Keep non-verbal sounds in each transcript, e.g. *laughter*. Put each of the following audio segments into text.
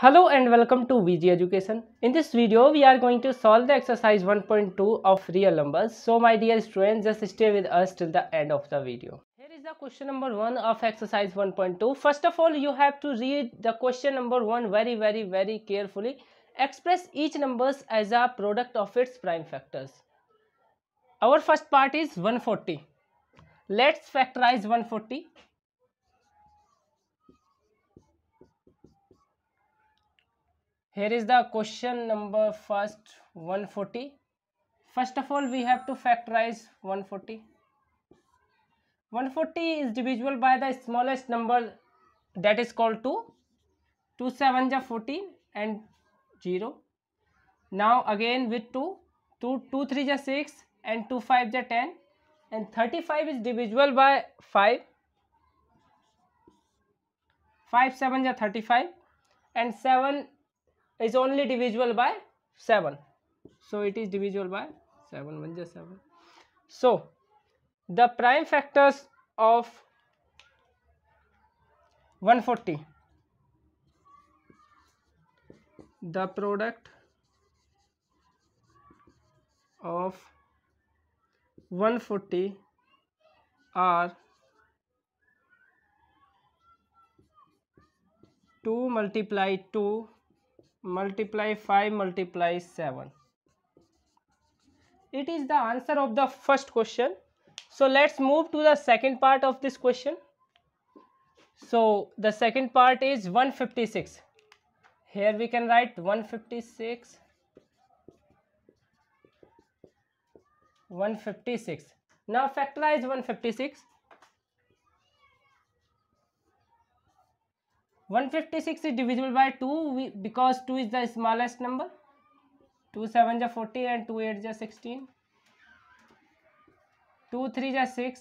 Hello and welcome to VG Education. In this video, we are going to solve the exercise 1.2 of real numbers. So my dear students, just stay with us till the end of the video. Here is the question number 1 of exercise 1.2. First of all, you have to read the question number 1 very very very carefully. Express each numbers as a product of its prime factors. Our first part is 140. Let's factorize 140. here is the question number first 140 first of all we have to factorize 140 140 is divisible by the smallest number that is called 2 2 7 are 14 and 0 now again with 2 2 2 3 are 6 and 2 5 are 10 and 35 is divisible by 5 5 7 are 35 and 7 is only divisible by 7 so it is divisible by 7 1 just 7 so the prime factors of 140 the product of 140 are 2 multiplied 2 multiply 5 multiply 7 it is the answer of the first question so let's move to the second part of this question so the second part is 156 here we can write 156 156 now factorize 156 156 is divisible by 2 because 2 is the smallest number. 2 7 is 40 and 2 8 is 16. 2 3 is 6.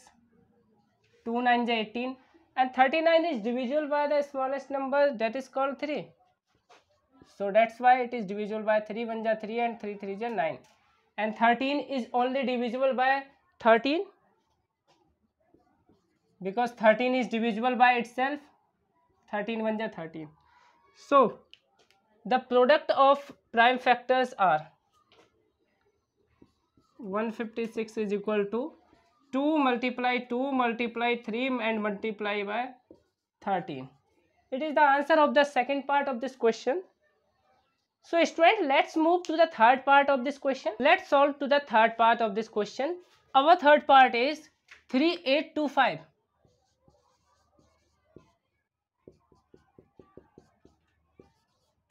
2 9 is 18. And 39 is divisible by the smallest number that is called 3. So that's why it is divisible by 3 1 is 3 and 3 3 is 9. And 13 is only divisible by 13 because 13 is divisible by itself 13 1 ja 13 so the product of prime factors are 156 is equal to 2 multiply 2 multiply 3 and multiply by 13 it is the answer of the second part of this question so student let's move to the third part of this question let's solve to the third part of this question our third part is 3825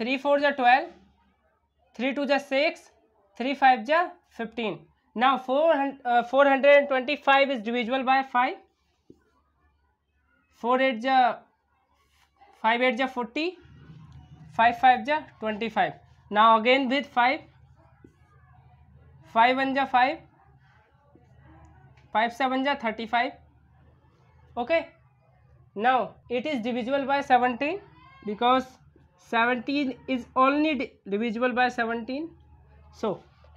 Three four जा twelve three two जा six three five जा fifteen now 400, uh, 425 is divisible by 5 4 8 ja 5 8 ja 40 5 5 25 now again with 5 5 1 ja 5 5 7 ja 35 okay now it is divisible by 17 because 17 is only divisible by 17 so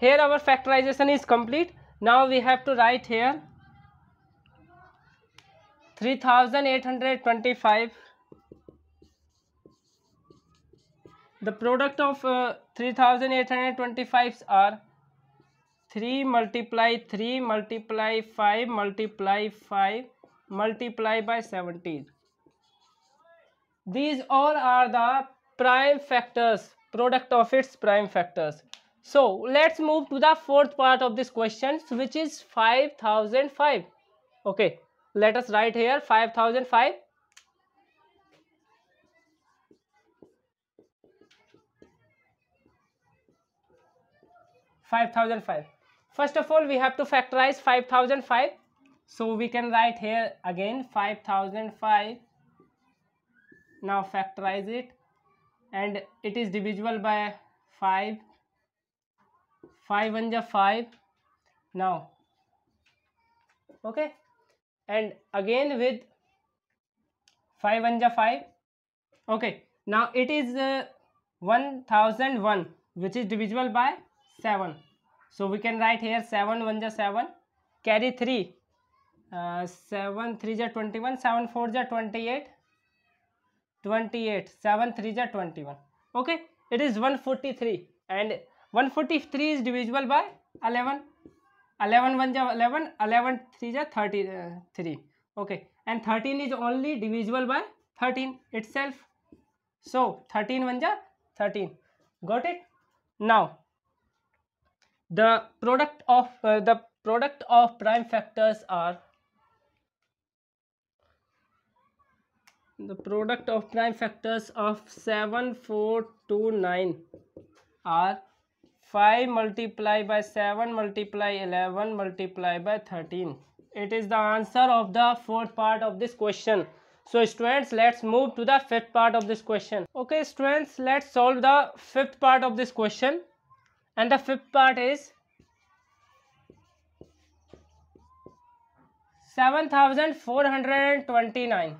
here our factorization is complete now we have to write here 3825 the product of uh, 3825s are 3 multiply 3 multiply 5 multiply 5 multiply by 17 these all are the prime factors product of its prime factors so let's move to the fourth part of this question which is 5005 okay let us write here 5005 5005 first of all we have to factorize 5005 so we can write here again 5005 now factorize it and it is divisible by 5 5 1 5 now okay and again with 5 1 5 okay now it is uh, 1001 which is divisible by 7 so we can write here 7 1 7 carry 3 uh, 7 3 ja 21 7 4 ja 28 28 7 3 21 okay it is 143 and 143 is divisible by 11 11 1 is 11 11 3 is 33 uh, okay and 13 is only divisible by 13 itself so 13 1 is 13 got it now the product of uh, the product of prime factors are the product of prime factors of 7 4 2 9 are 5 multiply by 7 multiply 11 multiply by 13 it is the answer of the fourth part of this question so students let's move to the fifth part of this question okay students let's solve the fifth part of this question and the fifth part is 7429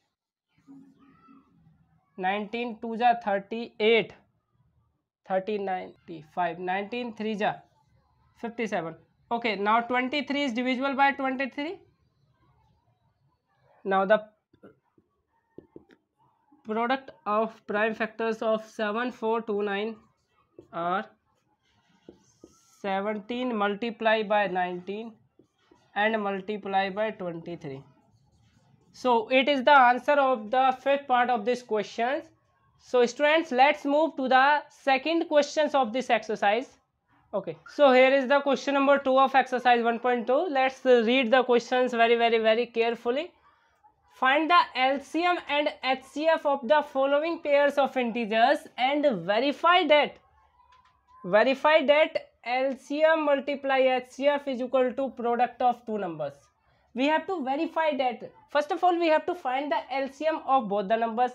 nineteen two जा thirty eight thirty ninety five nineteen three okay now 23 is divisible by 23 now the product of prime factors of seven four two nine are 17 multiply by 19 and multiply by 23 so it is the answer of the fifth part of this question. So students, let's move to the second questions of this exercise. Okay, so here is the question number 2 of exercise 1.2. Let's read the questions very, very, very carefully. Find the LCM and HCF of the following pairs of integers and verify that. Verify that LCM multiply HCF is equal to product of two numbers. We have to verify that First of all, we have to find the LCM of both the numbers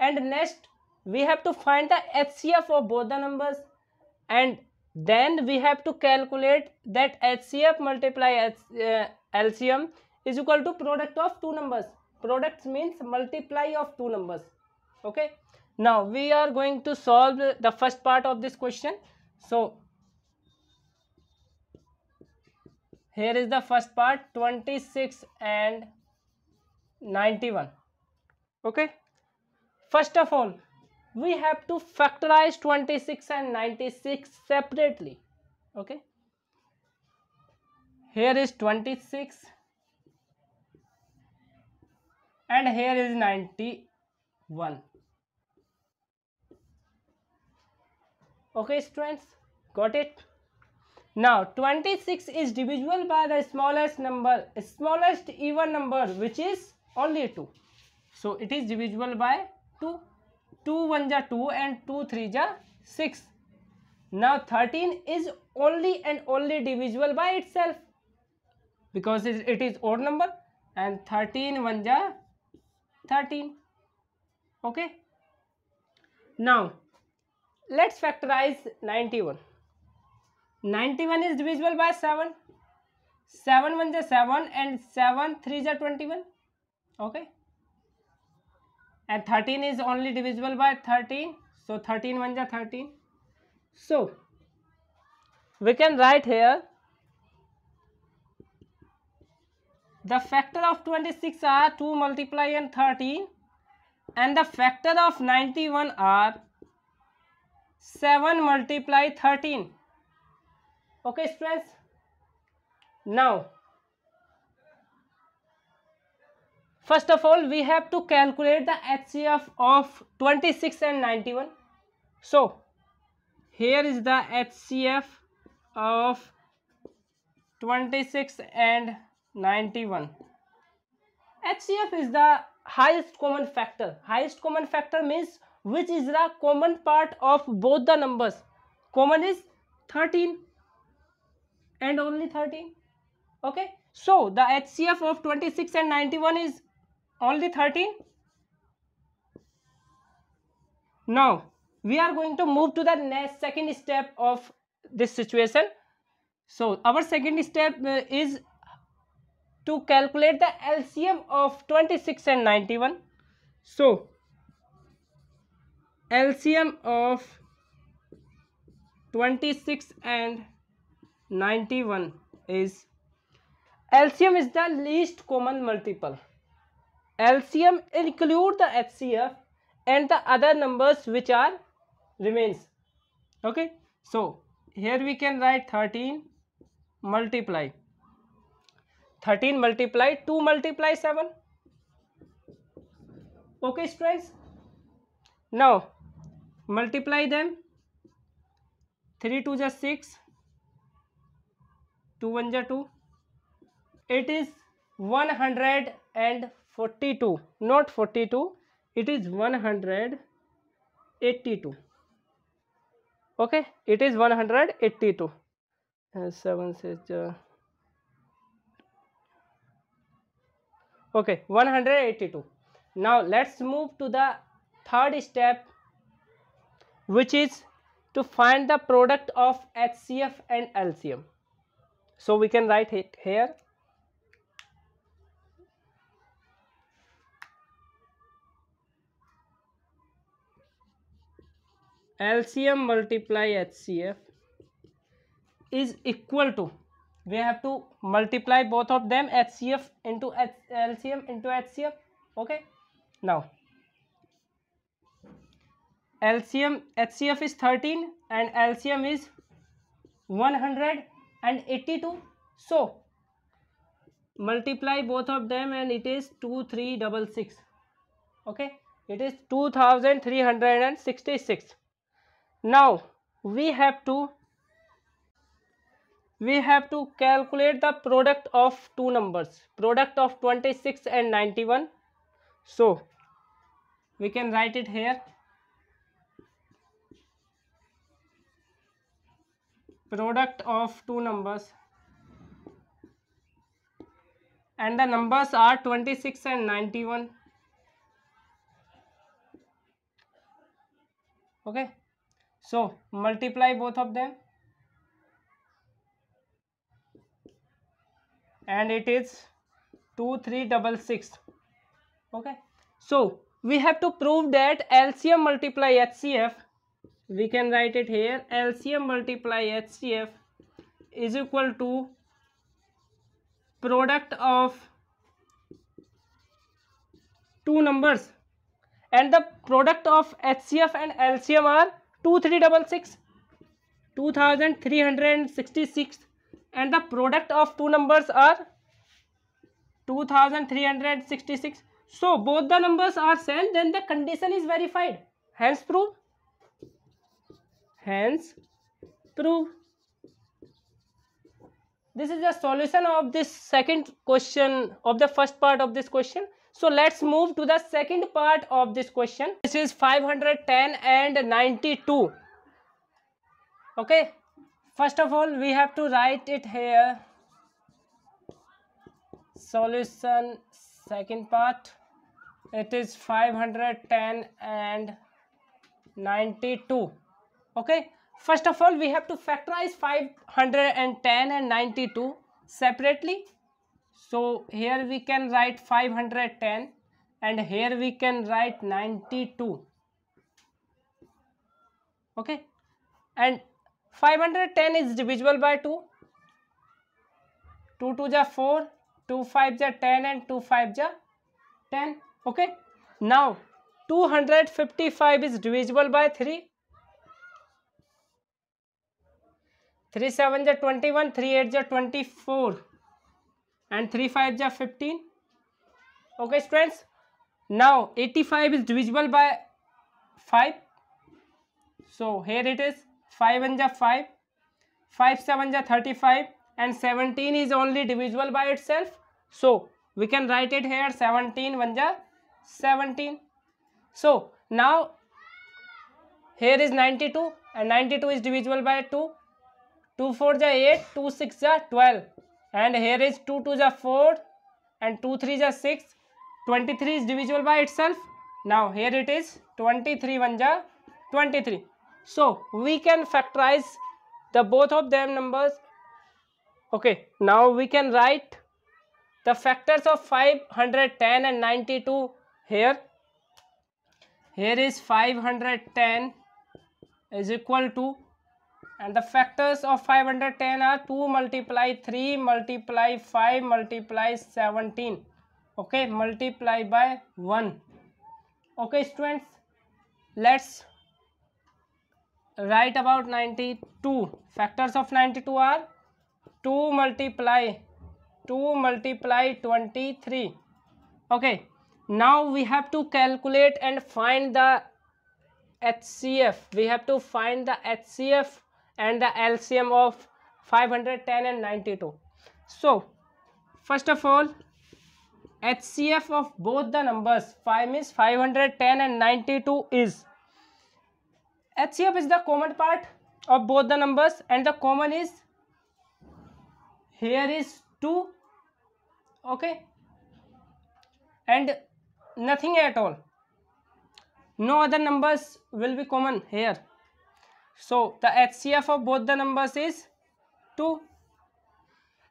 and next we have to find the HCF of both the numbers and then we have to calculate that HCF multiply uh, LCM is equal to product of two numbers. Products means multiply of two numbers. Okay. Now we are going to solve the first part of this question. So here is the first part 26 and 91 okay first of all we have to factorize 26 and 96 separately okay here is 26 and here is 91 okay students got it now 26 is divisible by the smallest number smallest even number which is only 2 so it is divisible by 2 2 1 ja 2 and 2 3 ja 6 now 13 is only and only divisible by itself because it is odd number and 13 1 ja 13 okay now let's factorize 91 91 is divisible by 7 7 1 ja 7 and 7 3 ja 21 okay and 13 is only divisible by 13 so 13 1 ja 13 so we can write here the factor of 26 are 2 multiply and 13 and the factor of 91 are 7 multiply 13 okay friends now First of all, we have to calculate the HCF of 26 and 91. So, here is the HCF of 26 and 91. HCF is the highest common factor. Highest common factor means which is the common part of both the numbers. Common is 13 and only 13. Okay. So, the HCF of 26 and 91 is only 30 now we are going to move to the next second step of this situation so our second step uh, is to calculate the LCM of 26 and 91 so LCM of 26 and 91 is LCM is the least common multiple LCM include the HCF and the other numbers which are remains okay so here we can write 13 multiply 13 multiply 2 multiply 7 okay friends now multiply them 3 to the 6 2 1 2 it is and 42 not 42 it is 182 okay it is 182 uh, 7 says uh, okay 182 now let's move to the third step which is to find the product of HCF and LCM so we can write it here LCM multiply HCF is equal to we have to multiply both of them HCF into H LCM into HCF okay now LCM HCF is 13 and LCM is 182 so multiply both of them and it is 2366 okay it is 2366 now we have to we have to calculate the product of two numbers product of 26 and 91 so we can write it here product of two numbers and the numbers are 26 and 91 okay so multiply both of them and it is 2366 okay so we have to prove that LCM multiply HCF we can write it here LCM multiply HCF is equal to product of two numbers and the product of HCF and LCM are two three double six 2366 and the product of two numbers are 2366 so both the numbers are same then the condition is verified hence prove hence prove this is the solution of this second question of the first part of this question so let's move to the second part of this question this is 510 and 92 okay first of all we have to write it here solution second part it is 510 and 92 okay first of all we have to factorize 510 and 92 separately so here we can write 510 and here we can write 92 okay and 510 is divisible by 2 2 2 ja 4 2 5 ja 10 and 2 5 ja 10 okay now 255 is divisible by 3 3 7 ja 21 3 8 ja 24 and 3 5 are 15 okay students now 85 is divisible by 5 so here it is 5 and 5 5 7 are 35 and 17 is only divisible by itself so we can write it here 17 1 17 so now here is 92 and 92 is divisible by 2 2 4 8 2 6 12 and here is 2 2 the 4 and 2 3 the 6 23 is divisible by itself now here it is 23 1 is 23 so we can factorize the both of them numbers okay now we can write the factors of 510 and 92 here here is 510 is equal to and the factors of 510 are 2 multiply 3 multiply 5 multiply 17 okay multiply by 1 okay students let's write about 92 factors of 92 are 2 multiply 2 multiply 23 okay now we have to calculate and find the HCF we have to find the HCF and the LCM of 510 and 92. So, first of all, HCF of both the numbers 5 means 510 and 92 is HCF is the common part of both the numbers and the common is here is 2 okay and nothing at all no other numbers will be common here so the HCF of both the numbers is 2.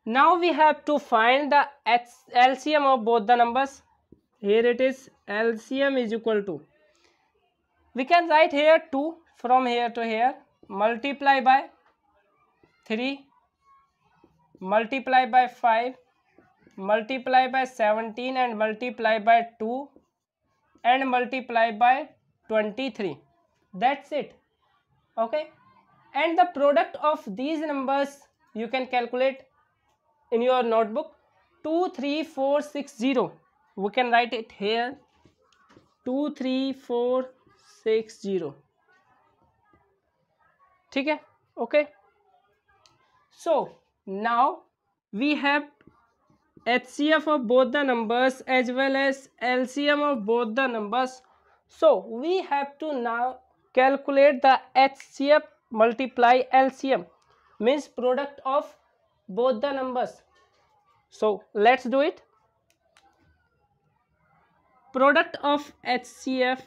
Now we have to find the LCM of both the numbers. Here it is LCM is equal to. We can write here 2 from here to here multiply by 3 multiply by 5 multiply by 17 and multiply by 2 and multiply by 23 that's it okay and the product of these numbers you can calculate in your notebook 23460 we can write it here 23460 Okay. So now we have HCF of both the numbers as well as LCM of both the numbers so we have to now Calculate the HCF multiply LCM means product of both the numbers. So let's do it. Product of HCF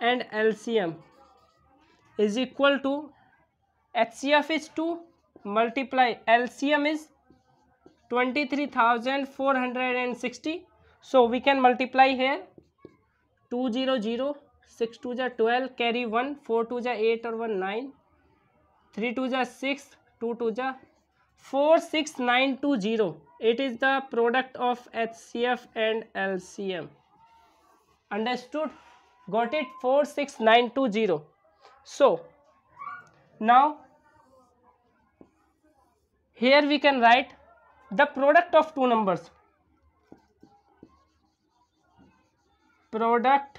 and LCM is equal to HCF is 2 multiply LCM is 23,460. So we can multiply here 200 six two जै twelve carry one four two जै eight और one nine three two जै six two two जै four six nine two zero it is the product of H C F and L C M understood got it four six nine two zero so now here we can write the product of two numbers product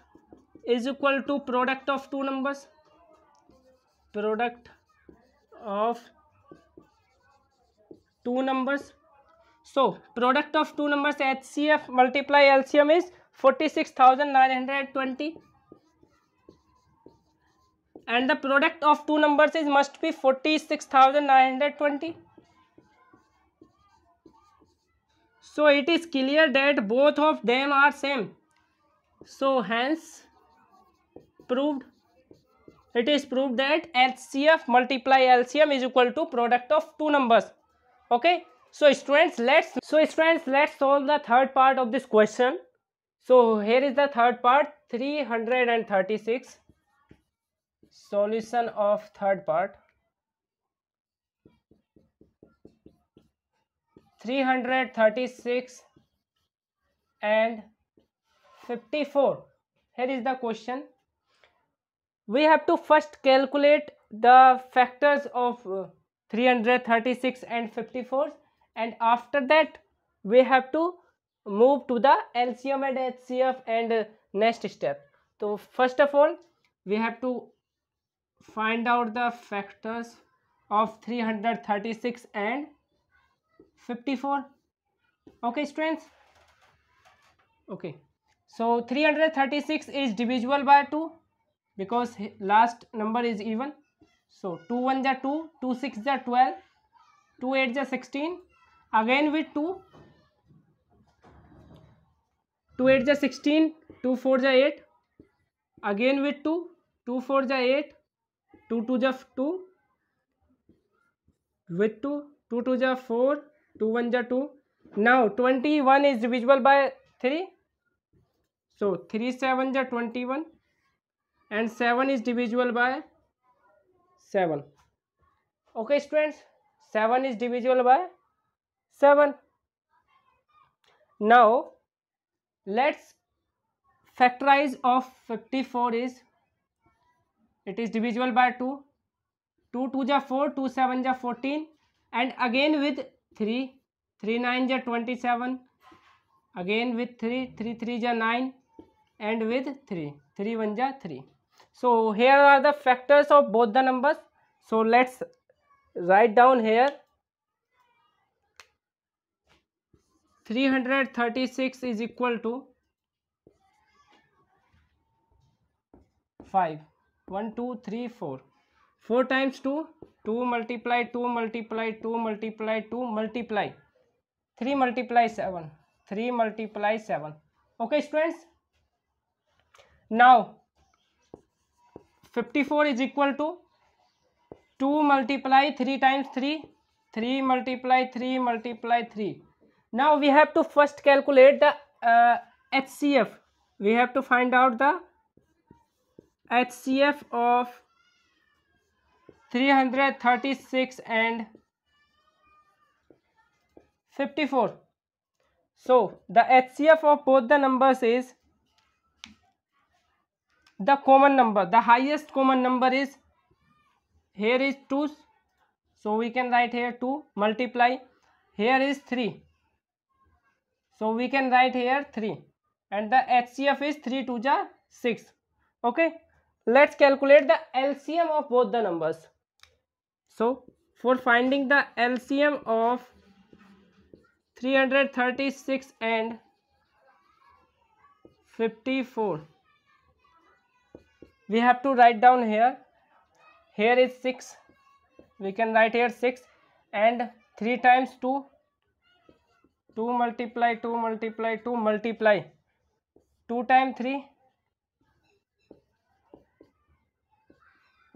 is equal to product of two numbers product of two numbers so product of two numbers HCF multiply LCM is 46,920 and the product of two numbers is must be 46,920. So it is clear that both of them are same. So hence proved? It is proved that LCF multiply LCM is equal to product of two numbers. Okay. So students, let's so students, let's solve the third part of this question. So here is the third part 336 solution of third part 336 and 54 here is the question we have to first calculate the factors of uh, 336 and 54 and after that we have to move to the LCM and HCF and uh, next step. So first of all we have to find out the factors of 336 and 54 okay strength okay so 336 is divisible by 2 because last number is even so 2 1 ja 2 2 6 ja 12 2 8 ja 16 again with 2 2 8 ja 16 2 4 ja 8 again with 2 2 4 ja 8 2 2 ja 2 with 2 2 2 ja 4 2 1 ja 2 now 21 is divisible by 3 so 3 7 ja 21 and seven is divisible by seven okay students seven is divisible by seven now let's factorise of fifty four is it is divisible by two two two जा four two seven जा fourteen and again with three three nine जा twenty seven again with three three three जा nine and with three three one जा three so here are the factors of both the numbers so let's write down here 336 is equal to 5 1 2 3 4 4 times 2 2 multiply 2 multiply 2 multiply 2 multiply 3 multiply 7 3 multiply 7 okay students now 54 is equal to 2 multiply 3 times 3 3 multiply 3 multiply 3 now we have to first calculate the HCF uh, we have to find out the HCF of 336 and 54 so the HCF of both the numbers is the common number the highest common number is here is two so we can write here two multiply here is three so we can write here three and the H C F is three two जा six okay let's calculate the L C M of both the numbers so for finding the L C M of three hundred thirty six and fifty four we have to write down here here is 6 we can write here 6 and 3 times 2 2 multiply 2 multiply 2 multiply 2 times 3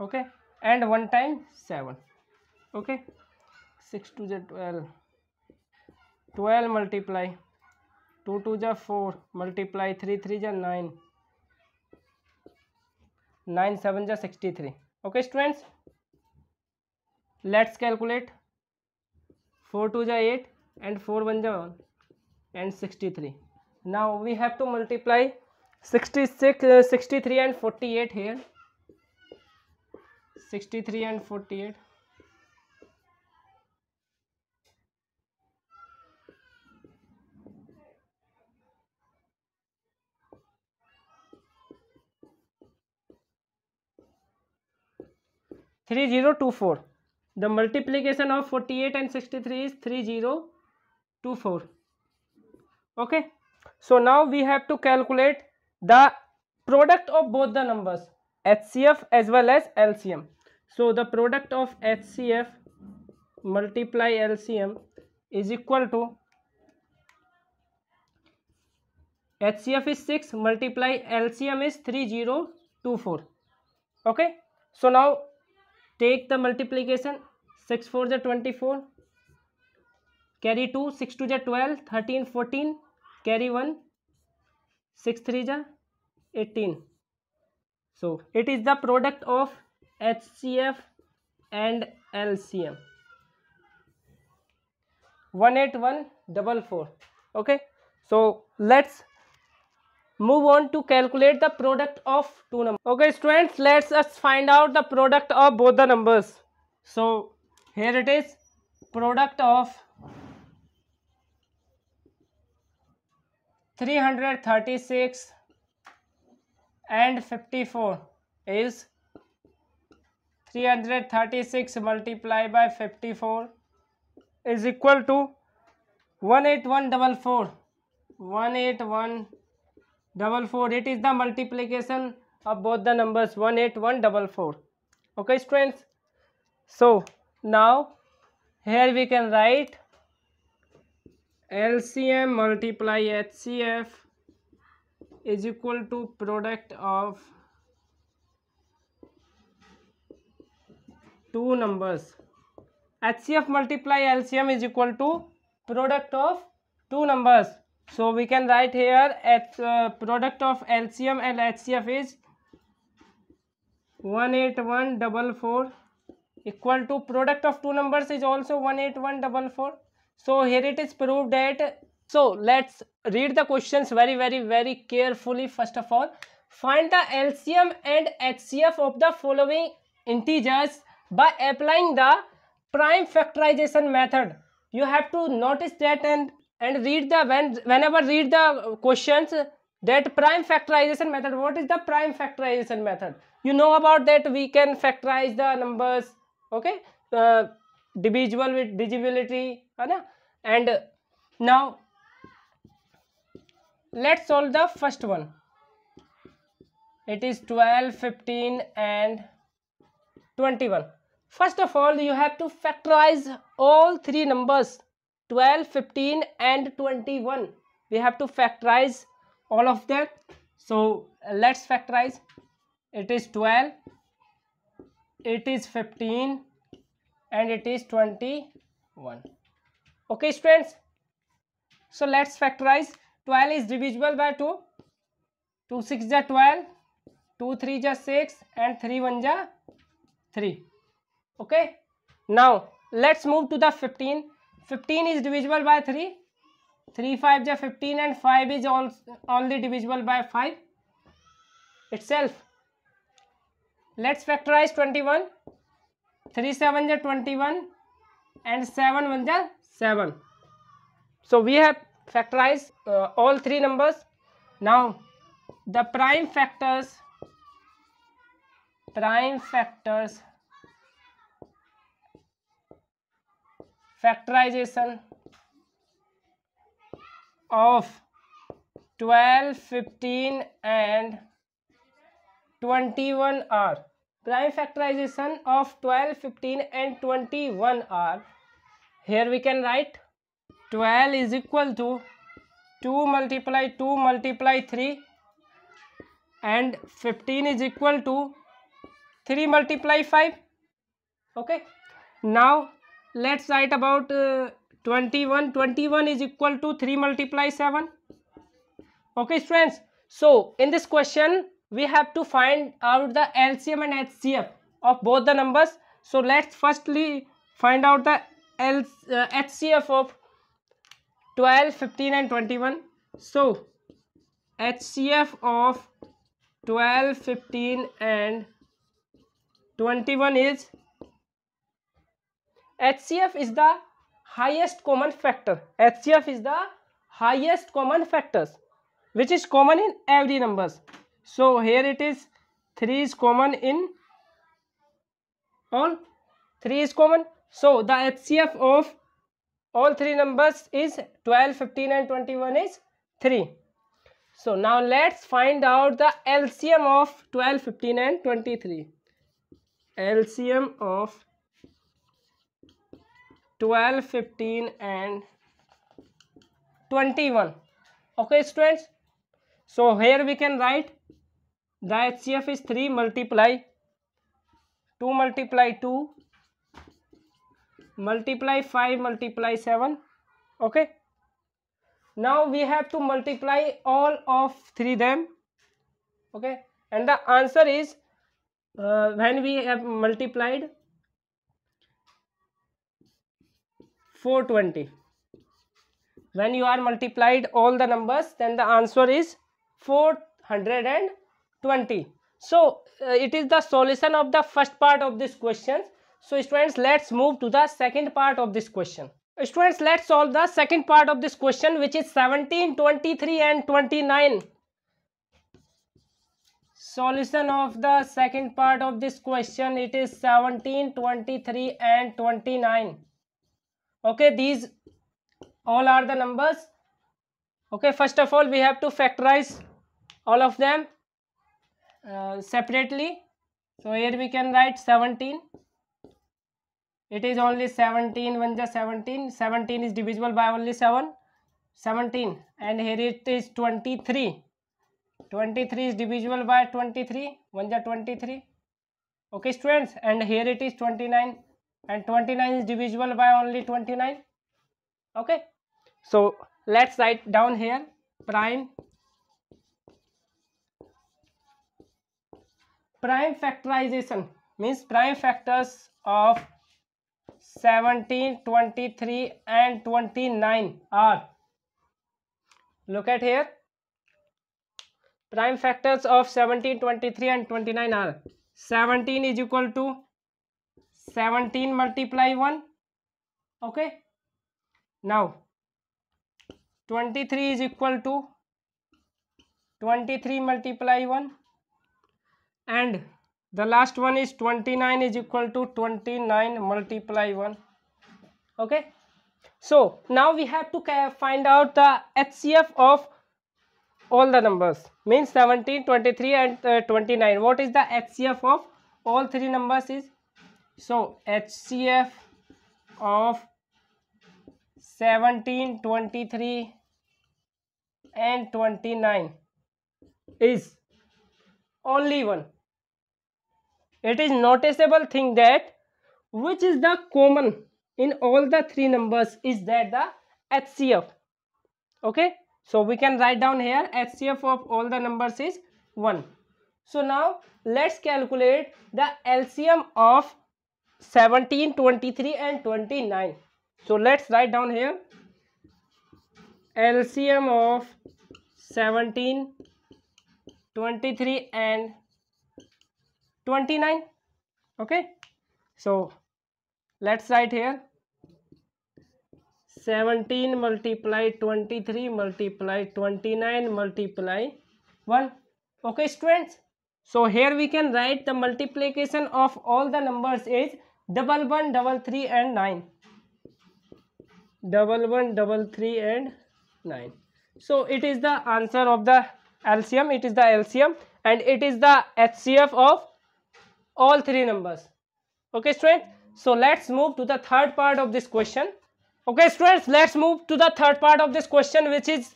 okay and 1 time 7 okay 6 to the 12 12 multiply 2 to the 4 multiply 3 3 the 9 nine seven जा sixty three okay students let's calculate four two जा eight and four one जा one and sixty three now we have to multiply sixty six sixty three and forty eight here sixty three and forty eight 3024. The multiplication of 48 and 63 is 3024. okay so now we have to calculate the product of both the numbers HCF as well as LCM so the product of HCF multiply LCM is equal to HCF is 6 multiply LCM is 3024 okay so now take the multiplication 6 4 is 24 carry 2 6 2 is 12 13 14 carry 1 6 3 is 18 so it is the product of HCF and LCM 18144 okay so let's move on to calculate the product of two numbers okay students let's us find out the product of both the numbers so here it is product of 336 and 54 is 336 multiplied by 54 is equal to 18144 181 double four it is the multiplication of both the numbers one eight one double four okay students so now here we can write LCM multiply HCF is equal to product of two numbers HCF multiply LCM is equal to product of two numbers so we can write here at uh, product of lcm and hcf is 18144 equal to product of two numbers is also 18144 so here it is proved that so let's read the questions very very very carefully first of all find the lcm and hcf of the following integers by applying the prime factorization method you have to notice that and and read the when whenever read the questions that prime factorization method what is the prime factorization method you know about that we can factorize the numbers okay uh, divisible with divisibility and now let's solve the first one it is 12 15 and 21 first of all you have to factorize all three numbers 12 15 and 21 we have to factorize all of them so let's factorize it is 12 it is 15 and it is 21 okay students so let's factorize 12 is divisible by 2 2 6 ja 12 2 3 ja 6 and 3 1 ja 3 okay now let's move to the 15 15 is divisible by 3 3 5 is 15 and 5 is all, only divisible by 5 itself let's factorize 21 3 7 is 21 and 7 1 is 7 so we have factorized uh, all three numbers now the prime factors prime factors factorization of 12 15 and 21 are prime factorization of 12 15 and 21 are here we can write 12 is equal to 2 multiply 2 multiply 3 and 15 is equal to 3 multiply 5 okay now let's write about uh, 21 21 is equal to 3 multiply 7 okay friends so in this question we have to find out the LCM and HCF of both the numbers so let's firstly find out the L, uh, HCF of 12 15 and 21 so HCF of 12 15 and 21 is HCF is the highest common factor. HCF is the highest common factors which is common in every numbers. So here it is 3 is common in all 3 is common. So the HCF of all three numbers is 12, 15 and 21 is 3. So now let's find out the LCM of 12, 15 and 23. LCM of 12 15 and 21 okay students so here we can write the hcf is 3 multiply 2 multiply 2 multiply 5 multiply 7 okay now we have to multiply all of three them okay and the answer is uh, when we have multiplied 420 when you are multiplied all the numbers then the answer is 420 so uh, it is the solution of the first part of this question so students let's move to the second part of this question students let's solve the second part of this question which is 17 23 and 29 solution of the second part of this question it is 17 23 and 29 okay these all are the numbers okay first of all we have to factorize all of them uh, separately so here we can write 17 it is only 17 when the 17 17 is divisible by only 7 17 and here it is 23 23 is divisible by 23 when the 23 okay students and here it is 29 and 29 is divisible by only 29 okay so let's write down here prime prime factorization means prime factors of 17 23 and 29 are look at here prime factors of 17 23 and 29 are 17 is equal to 17 multiply 1 okay now 23 is equal to 23 multiply 1 and the last one is 29 is equal to 29 multiply 1 okay so now we have to find out the HCF of all the numbers means 17 23 and uh, 29 what is the HCF of all three numbers is so HCF of 17, 23 and 29 is only one. It is noticeable thing that which is the common in all the three numbers is that the HCF. Okay. So we can write down here HCF of all the numbers is 1. So now let's calculate the LCM of 17 23 and 29 so let's write down here lcm of 17 23 and 29 okay so let's write here 17 multiply 23 multiply 29 multiply 1 okay students so here we can write the multiplication of all the numbers is double one double three and nine. Double nine double one double three and nine so it is the answer of the LCM it is the LCM and it is the HCF of all three numbers okay students so let's move to the third part of this question okay students let's move to the third part of this question which is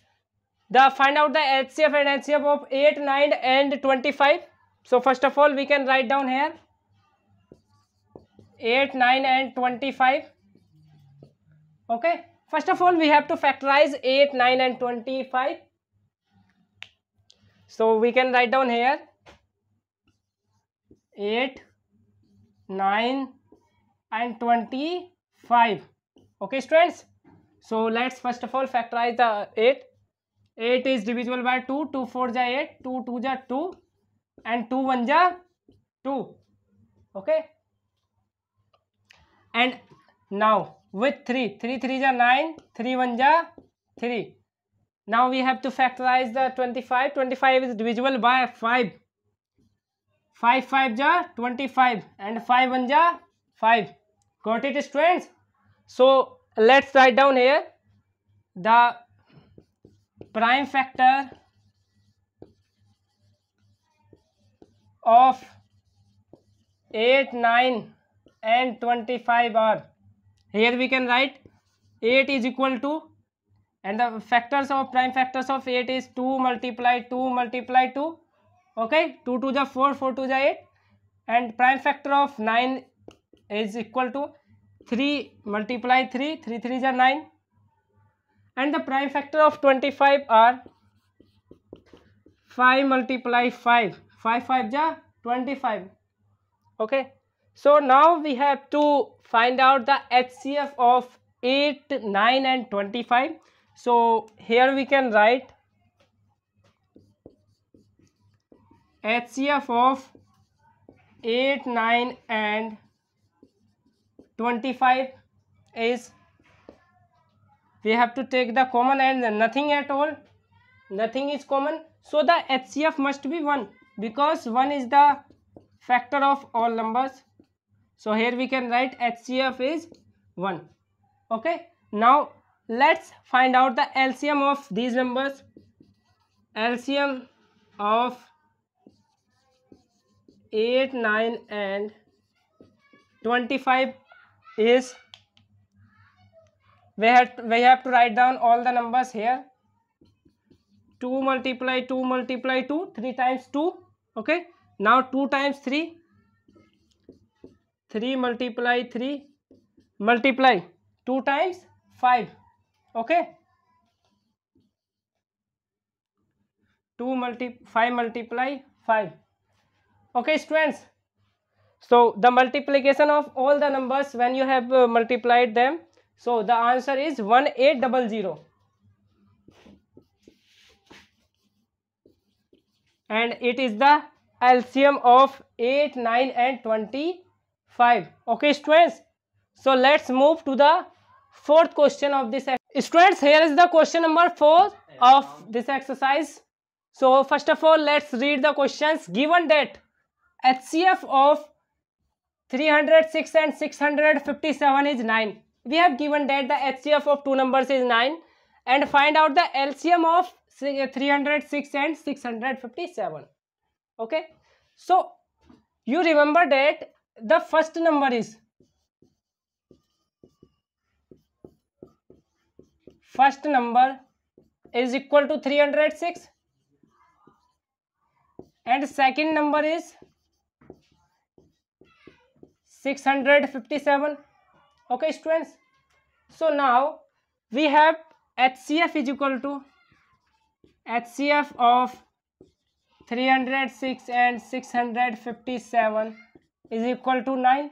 the find out the HCF and HCF of 8 9 and 25 so first of all we can write down here 8, 9 and 25. Okay. First of all, we have to factorize 8, 9 and 25. So we can write down here 8, 9 and 25. Okay students. So let's first of all factorize the 8. 8 is divisible by 2, 2 4 ja 8, 2 2 ja 2 and 2 1 ja 2. Okay. And now with three three three जा nine three one जा three now we have to factorise the twenty five twenty five is divisible by five five five जा twenty five and five one जा five got it students so let's write down here the prime factor of eight nine and 25 are here we can write 8 is equal to and the factors of prime factors of 8 is 2 multiply 2 multiply 2 okay 2 to the 4 4 to the 8 and prime factor of 9 is equal to 3 multiply 3 3 3 is 9 and the prime factor of 25 are 5 multiply 5 5 5 is 25 okay so now we have to find out the HCF of 8, 9 and 25. So here we can write HCF of 8, 9 and 25 is we have to take the common and nothing at all nothing is common so the HCF must be 1 because 1 is the factor of all numbers so here we can write HCF is 1. Okay. Now let's find out the LCM of these numbers. LCM of 8, 9 and 25 is we have, to, we have to write down all the numbers here. 2 multiply 2 multiply 2 3 times 2 okay now 2 times 3 3 multiply 3 multiply 2 times 5 okay 2 multi 5 multiply 5 okay students so the multiplication of all the numbers when you have uh, multiplied them so the answer is one 1800 and it is the LCM of 8 9 and 20 5 okay students so let's move to the fourth question of this students here is the question number 4 of this exercise so first of all let's read the questions given that hcf of 306 and 657 is 9 we have given that the hcf of two numbers is 9 and find out the lcm of 306 and 657 okay so you remember that the first number is first number is equal to 306 and second number is 657 okay students so now we have HCF is equal to HCF of 306 and 657 is equal to 9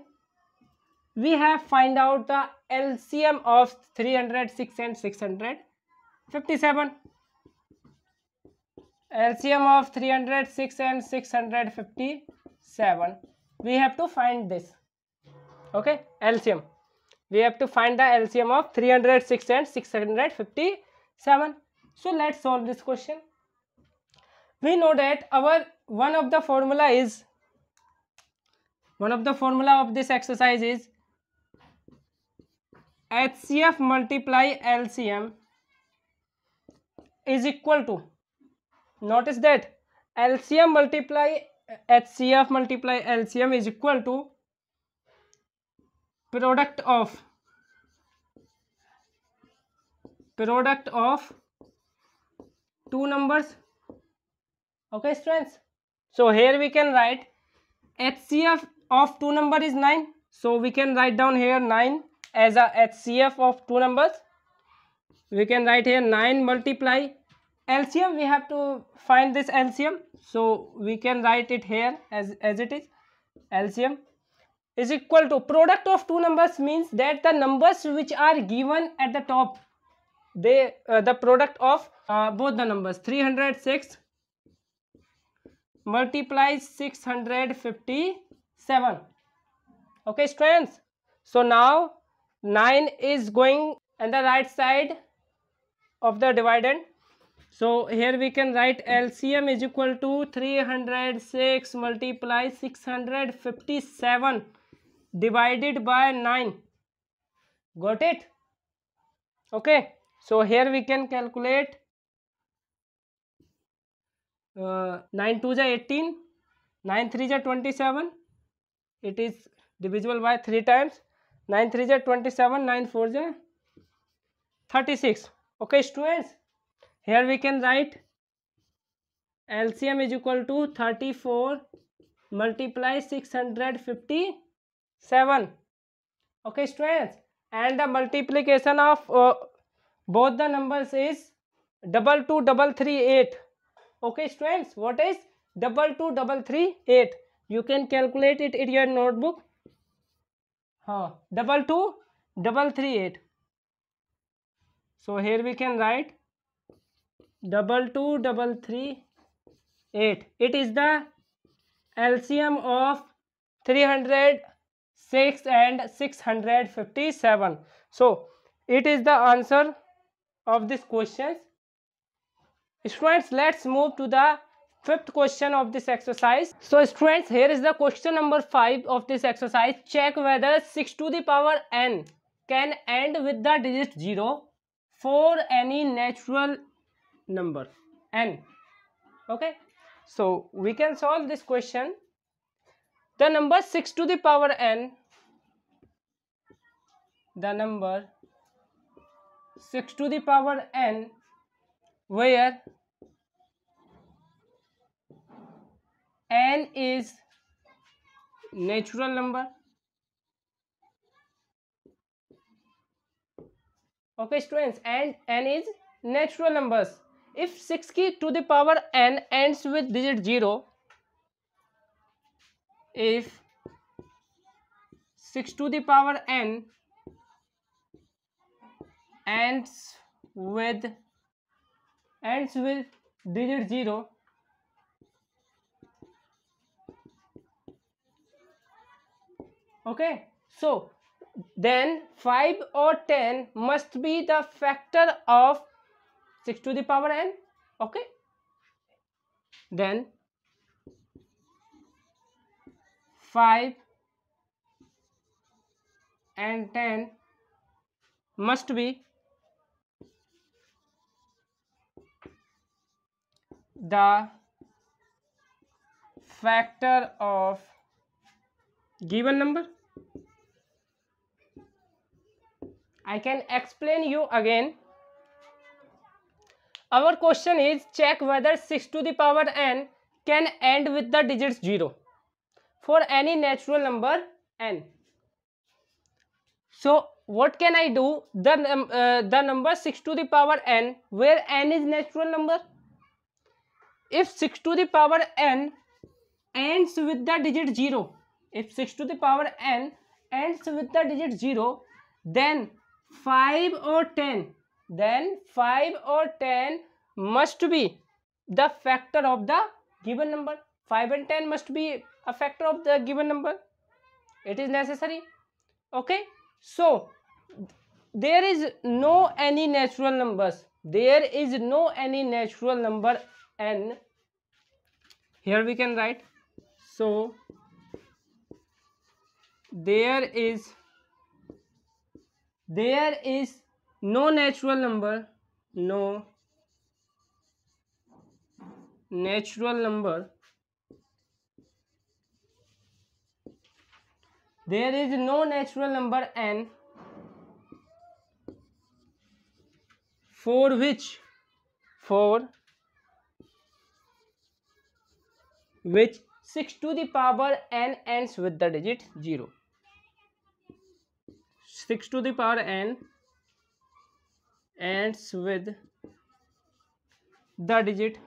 we have find out the LCM of 306 and 657 LCM of 306 and 657 we have to find this okay LCM we have to find the LCM of 306 and 657 so let's solve this question we know that our one of the formula is one of the formula of this exercise is HCF multiply LCM is equal to notice that LCM multiply HCF multiply LCM is equal to product of product of two numbers okay students so here we can write HCF of two number is 9 so we can write down here 9 as a HCF of two numbers we can write here 9 multiply LCM we have to find this LCM so we can write it here as, as it is LCM is equal to product of two numbers means that the numbers which are given at the top they uh, the product of uh, both the numbers 306 multiplies 650 7 okay strength so now 9 is going on the right side of the dividend so here we can write LCM is equal to 306 multiply 657 divided by 9. Got it? Okay. So here we can calculate uh, 9 2 is 18, 9 3 is 27, it is divisible by 3 times 9 3 is 27 9 4 is 36 okay students here we can write LCM is equal to 34 multiply 657 okay students and the multiplication of uh, both the numbers is double two double three eight okay students what is double two double three eight you can calculate it in your notebook huh double two double three eight so here we can write double two double three eight it is the LCM of 306 and 657 so it is the answer of this questions students let's move to the fifth question of this exercise so students here is the question number 5 of this exercise check whether 6 to the power n can end with the digit 0 for any natural number n okay so we can solve this question the number 6 to the power n the number 6 to the power n where N is natural number okay students and N is natural number if six की to the power N end with digit zero if six to the power N end with ends with digit zero okay so then 5 or 10 must be the factor of 6 to the power n okay then 5 and 10 must be the factor of given number I can explain you again our question is check whether six to the power N can end with the digits zero for any natural number N so what can I do the number six to the power N where N is natural number if six to the power N end with the digit zero if 6 to the power n ends with the digit 0 then 5 or 10 then 5 or 10 must be the factor of the given number 5 and 10 must be a factor of the given number it is necessary okay so there is no any natural numbers there is no any natural number n here we can write so there is there is no natural number no natural number there is no natural number n for which for which 6 to the power n ends with the digit 0 6 to the power n ends with the digit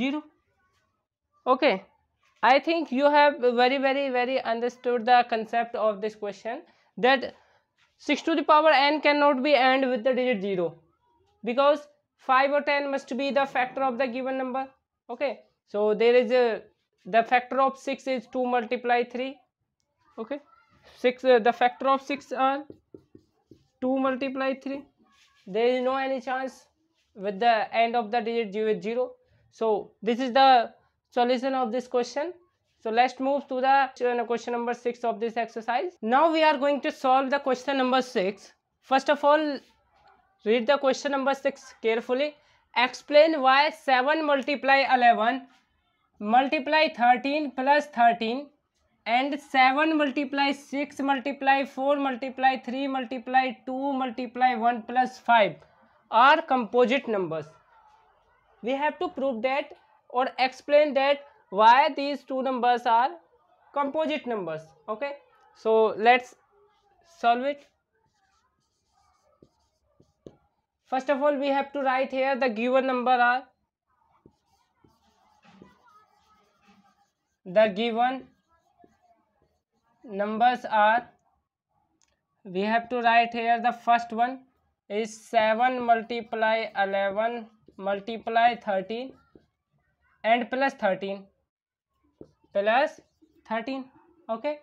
0 okay i think you have very very very understood the concept of this question that 6 to the power n cannot be end with the digit 0 because 5 or 10 must be the factor of the given number okay so there is a the factor of 6 is 2 multiply 3 okay 6 uh, the factor of 6 are 2 multiply 3 there is no any chance with the end of the digit with 0 so this is the solution of this question so let's move to the question number 6 of this exercise now we are going to solve the question number 6 first of all read the question number 6 carefully explain why 7 multiply 11 multiply 13 plus 13 and 7 multiply 6 multiply 4 multiply 3 multiply 2 multiply 1 plus 5 are composite numbers. We have to prove that or explain that why these two numbers are composite numbers. Okay. So, let's solve it. First of all, we have to write here the given number are the given numbers are we have to write here the first one is 7 multiply 11 multiply 13 and plus 13 plus 13 okay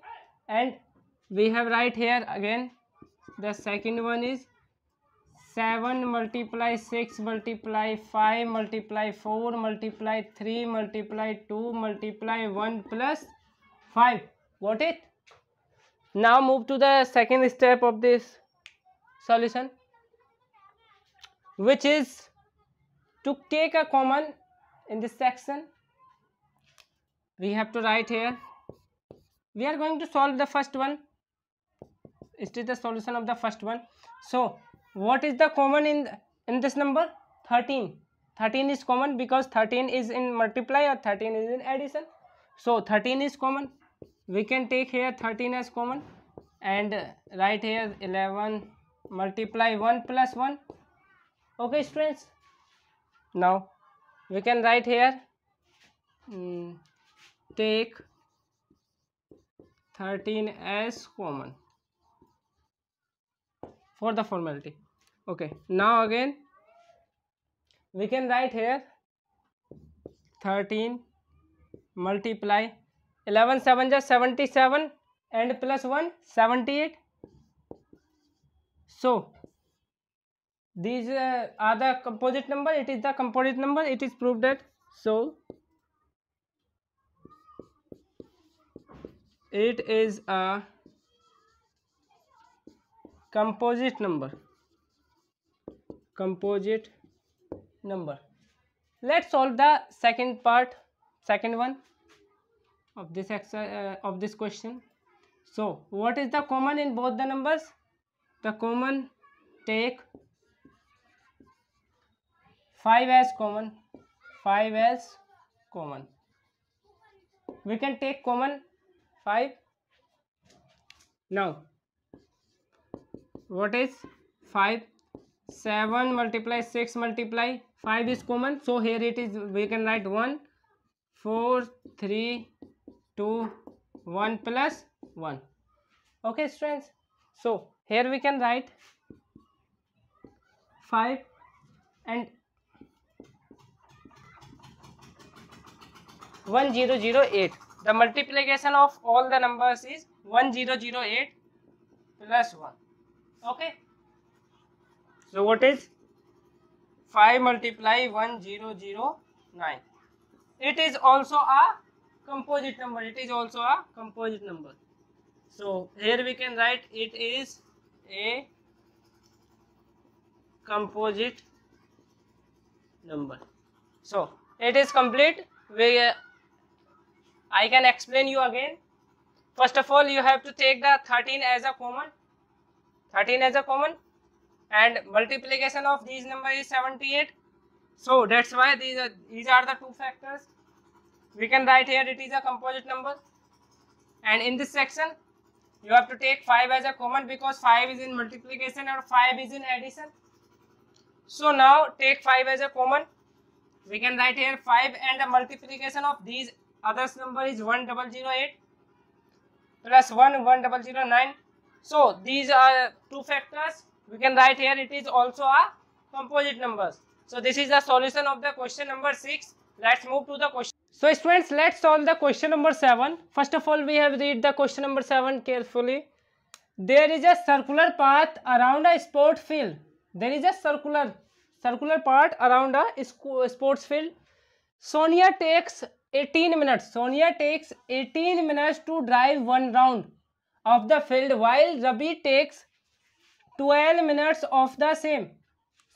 and we have right here again the second one is 7 multiply 6 multiply 5 multiply 4 multiply 3 multiply 2 multiply 1 plus 5 got it now move to the second step of this solution which is to take a common in this section we have to write here we are going to solve the first one it is the solution of the first one so what is the common in in this number 13 13 is common because 13 is in multiply or 13 is in addition so 13 is common we can take here 13 as common and write here 11 multiply 1 plus 1 okay friends now we can write here mm, take 13 as common for the formality okay now again we can write here 13 multiply 11 7 just 77 and plus 1 78 so these uh, are the composite number it is the composite number it is proved that so it is a Composite number. composite number let's solve the second part second one of this extra, uh, of this question so what is the common in both the numbers the common take 5 as common 5 as common we can take common 5 now what is 5 7 multiply 6 multiply 5 is common so here it is we can write 1 4 3 2 1 plus 1 okay friends so here we can write 5 and 1008 the multiplication of all the numbers is 1008 plus 1 Okay. So what is 5 multiply 1009? It is also a composite number. It is also a composite number. So here we can write it is a composite number. So it is complete. We, uh, I can explain you again. First of all, you have to take the 13 as a common 13 as a common and multiplication of these number is 78 so that's why these are these are the two factors we can write here it is a composite number and in this section you have to take 5 as a common because 5 is in multiplication or 5 is in addition so now take 5 as a common we can write here 5 and the multiplication of these others number is 1008 plus 1 1009 so these are two factors. We can write here it is also a composite numbers. So this is the solution of the question number 6. Let's move to the question. So students let's solve the question number 7. First of all we have read the question number 7 carefully. There is a circular path around a sport field. There is a circular circular part around a sports field. Sonia takes 18 minutes. Sonia takes 18 minutes to drive one round of the field while Rabi takes 12 minutes of the same.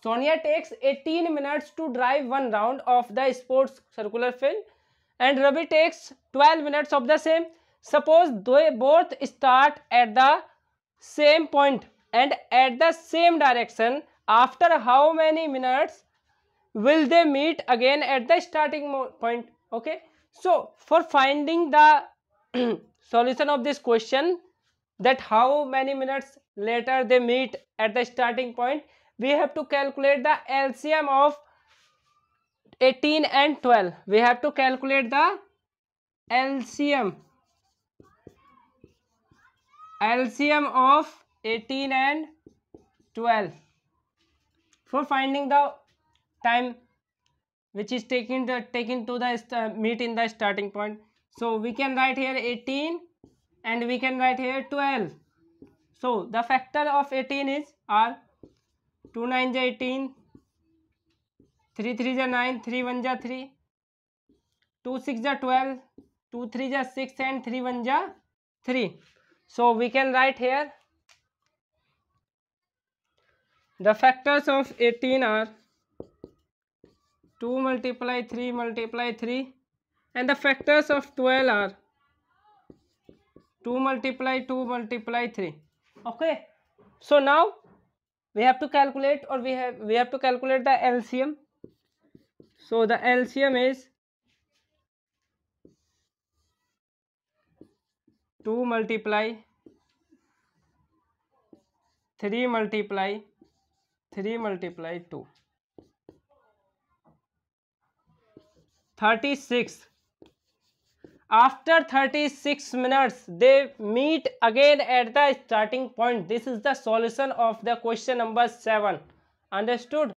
Sonia takes 18 minutes to drive one round of the sports circular field and Rabi takes 12 minutes of the same. Suppose they both start at the same point and at the same direction after how many minutes will they meet again at the starting point okay so for finding the *clears throat* solution of this question that how many minutes later they meet at the starting point we have to calculate the LCM of 18 and 12 we have to calculate the LCM LCM of 18 and 12 for finding the time which is taken the taken to the meet in the starting point so we can write here 18 and we can write here 12 so the factor of 18 is r 2 9 18 3 3 is 9 3 1 3 2 6 12 2 3 6 and 3 1 3 so we can write here the factors of 18 are 2 multiply 3 multiply 3 and the factors of 12 are 2 multiply 2 multiply 3 okay so now we have to calculate or we have we have to calculate the lcm so the lcm is 2 multiply 3 multiply 3 multiply 2 36 after 36 minutes they meet again at the starting point this is the solution of the question number 7 understood